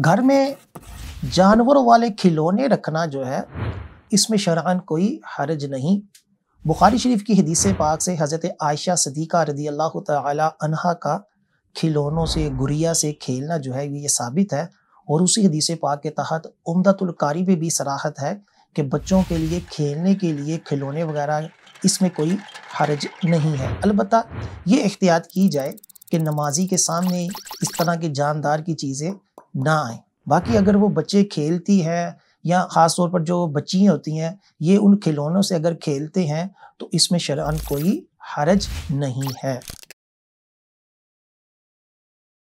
घर में जानवरों वाले खिलौने रखना जो है इसमें शरान कोई हरज नहीं बुखारी शरीफ की हदीस पाक से हज़रत आयशा सदीक़ा रदी अल्लाह तहा का खिलौनों से गुड़िया से खेलना जो है ये साबित है और उसी हदीस पाक के तहत उमदतुल्कारी में भी सराहत है कि बच्चों के लिए खेलने के लिए खिलौने वगैरह इसमें कोई हरज नहीं है अलबत् ये एहतियात की जाए कि नमाजी के सामने इस तरह की जानदार की चीज़ें ना आए बाकी अगर वो बच्चे खेलती है या ख़ास तौर पर जो बच्ची होती हैं ये उन खिलौनों से अगर खेलते हैं तो इसमें शरअन कोई हरज नहीं है